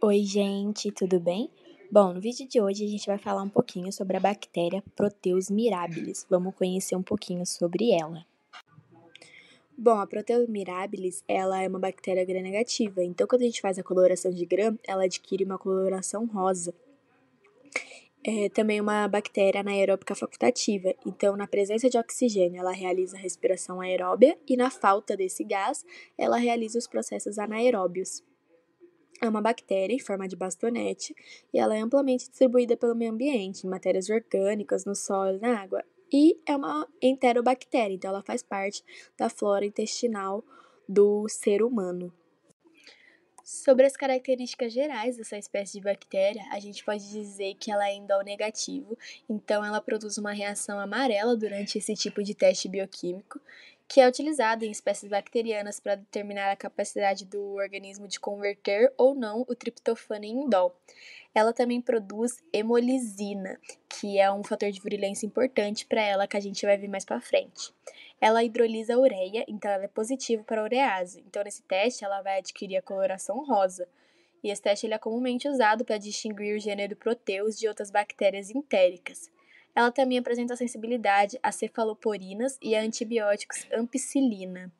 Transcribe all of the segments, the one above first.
Oi, gente, tudo bem? Bom, no vídeo de hoje a gente vai falar um pouquinho sobre a bactéria Proteus mirabilis. Vamos conhecer um pouquinho sobre ela. Bom, a Proteus mirabilis, ela é uma bactéria gram-negativa. Então, quando a gente faz a coloração de gram, ela adquire uma coloração rosa. É também uma bactéria anaeróbica facultativa. Então, na presença de oxigênio, ela realiza a respiração aeróbia e na falta desse gás, ela realiza os processos anaeróbios. É uma bactéria em forma de bastonete e ela é amplamente distribuída pelo meio ambiente, em matérias orgânicas, no solo e na água. E é uma enterobactéria, então ela faz parte da flora intestinal do ser humano. Sobre as características gerais dessa espécie de bactéria, a gente pode dizer que ela é indol negativo, então ela produz uma reação amarela durante esse tipo de teste bioquímico, que é utilizado em espécies bacterianas para determinar a capacidade do organismo de converter ou não o triptofano em indol. Ela também produz hemolisina, que é um fator de virulência importante para ela, que a gente vai ver mais para frente. Ela hidrolisa a ureia, então ela é positiva para a urease. Então, nesse teste, ela vai adquirir a coloração rosa. E esse teste ele é comumente usado para distinguir o gênero Proteus de outras bactérias entéricas. Ela também apresenta sensibilidade a cefaloporinas e a antibióticos ampicilina.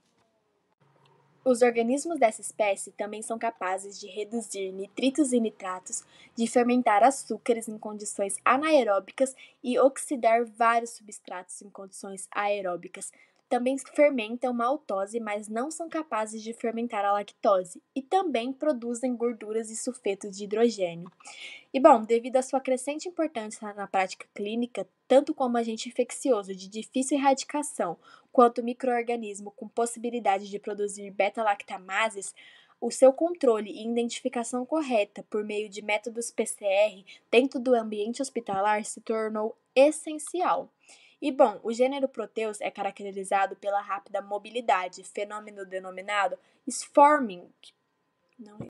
Os organismos dessa espécie também são capazes de reduzir nitritos e nitratos, de fermentar açúcares em condições anaeróbicas e oxidar vários substratos em condições aeróbicas, também fermentam maltose, mas não são capazes de fermentar a lactose e também produzem gorduras e sulfetos de hidrogênio. E bom, devido à sua crescente importância na prática clínica, tanto como agente infeccioso de difícil erradicação, quanto microorganismo com possibilidade de produzir beta-lactamases, o seu controle e identificação correta por meio de métodos PCR dentro do ambiente hospitalar se tornou essencial. E bom, o gênero Proteus é caracterizado pela rápida mobilidade, fenômeno denominado swarming. Não... É.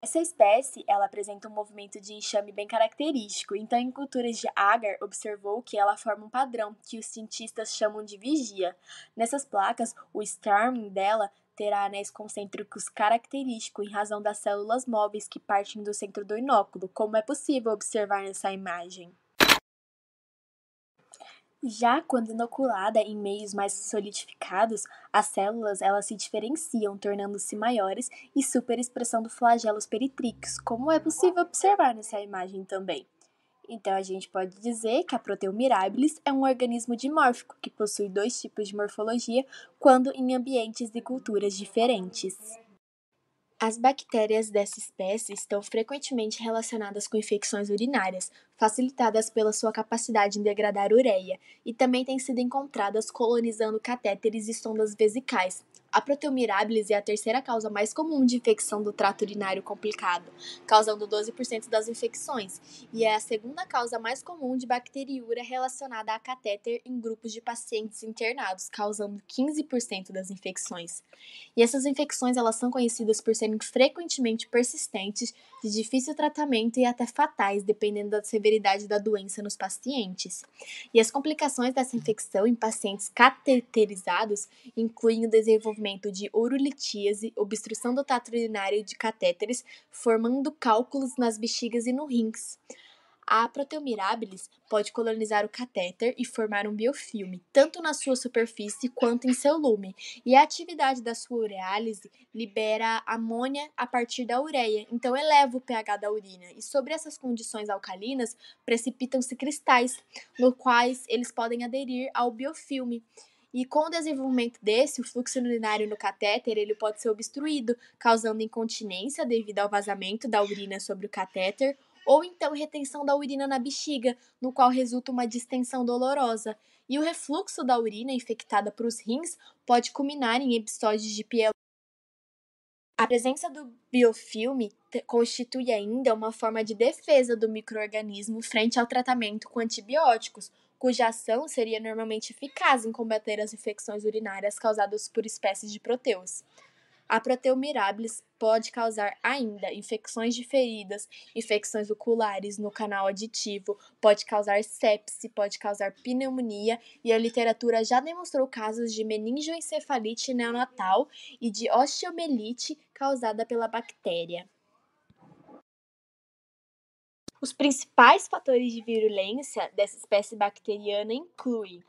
Essa espécie, ela apresenta um movimento de enxame bem característico, então em culturas de agar observou que ela forma um padrão, que os cientistas chamam de vigia. Nessas placas, o storming dela terá anéis concêntricos característicos em razão das células móveis que partem do centro do inóculo, como é possível observar nessa imagem. Já quando inoculada em meios mais solidificados, as células elas se diferenciam, tornando-se maiores e superexpressando flagelos peritricos, como é possível observar nessa imagem também. Então a gente pode dizer que a mirabilis é um organismo dimórfico que possui dois tipos de morfologia quando em ambientes e culturas diferentes. As bactérias dessa espécie estão frequentemente relacionadas com infecções urinárias, facilitadas pela sua capacidade em degradar ureia, e também têm sido encontradas colonizando catéteres e sondas vesicais, a proteomirabilis é a terceira causa mais comum de infecção do trato urinário complicado, causando 12% das infecções, e é a segunda causa mais comum de bacteriúria relacionada a catéter em grupos de pacientes internados, causando 15% das infecções. E essas infecções elas são conhecidas por serem frequentemente persistentes, de difícil tratamento e até fatais, dependendo da severidade da doença nos pacientes. E as complicações dessa infecção em pacientes cateterizados incluem o desenvolvimento desenvolvimento de urolitíase, obstrução do tato urinário de catéteres, formando cálculos nas bexigas e no rins. A Proteomirabilis pode colonizar o catéter e formar um biofilme, tanto na sua superfície quanto em seu lume, e a atividade da sua ureálise libera amônia a partir da ureia, então eleva o pH da urina, e sobre essas condições alcalinas precipitam-se cristais, no quais eles podem aderir ao biofilme. E com o desenvolvimento desse, o fluxo urinário no catéter ele pode ser obstruído, causando incontinência devido ao vazamento da urina sobre o catéter, ou então retenção da urina na bexiga, no qual resulta uma distensão dolorosa. E o refluxo da urina infectada para os rins pode culminar em episódios de piel. A presença do biofilme constitui ainda uma forma de defesa do microorganismo frente ao tratamento com antibióticos, cuja ação seria normalmente eficaz em combater as infecções urinárias causadas por espécies de proteus. A Proteus mirabilis pode causar ainda infecções de feridas, infecções oculares no canal aditivo, pode causar sepse, pode causar pneumonia e a literatura já demonstrou casos de meningioencefalite neonatal e de osteomelite causada pela bactéria. Os principais fatores de virulência dessa espécie bacteriana incluem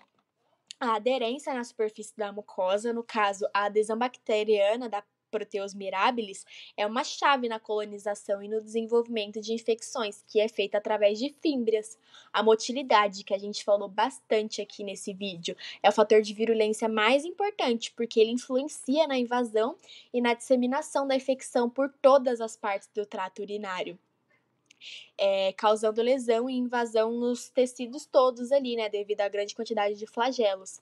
a aderência na superfície da mucosa, no caso, a adesão bacteriana da Proteus mirabilis é uma chave na colonização e no desenvolvimento de infecções, que é feita através de fímbrias. A motilidade, que a gente falou bastante aqui nesse vídeo, é o fator de virulência mais importante, porque ele influencia na invasão e na disseminação da infecção por todas as partes do trato urinário é, causando lesão e invasão nos tecidos todos ali, né, devido à grande quantidade de flagelos.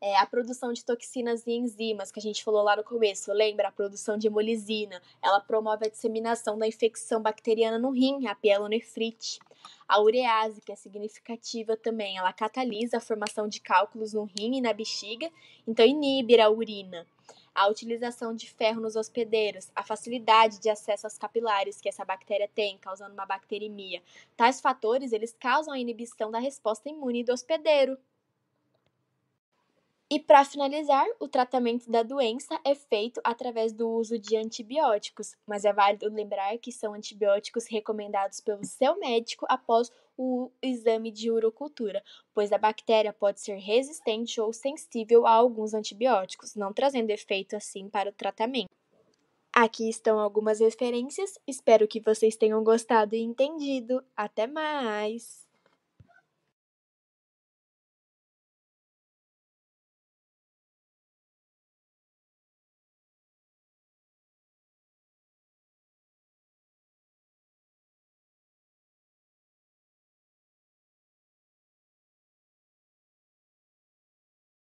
É, a produção de toxinas e enzimas, que a gente falou lá no começo, lembra? A produção de hemolisina, ela promove a disseminação da infecção bacteriana no rim, a pielonefrite. A urease, que é significativa também, ela catalisa a formação de cálculos no rim e na bexiga, então inibe a urina a utilização de ferro nos hospedeiros, a facilidade de acesso aos capilares que essa bactéria tem, causando uma bacteremia. Tais fatores, eles causam a inibição da resposta imune do hospedeiro. E para finalizar, o tratamento da doença é feito através do uso de antibióticos, mas é válido lembrar que são antibióticos recomendados pelo seu médico após o exame de urocultura, pois a bactéria pode ser resistente ou sensível a alguns antibióticos, não trazendo efeito assim para o tratamento. Aqui estão algumas referências, espero que vocês tenham gostado e entendido. Até mais!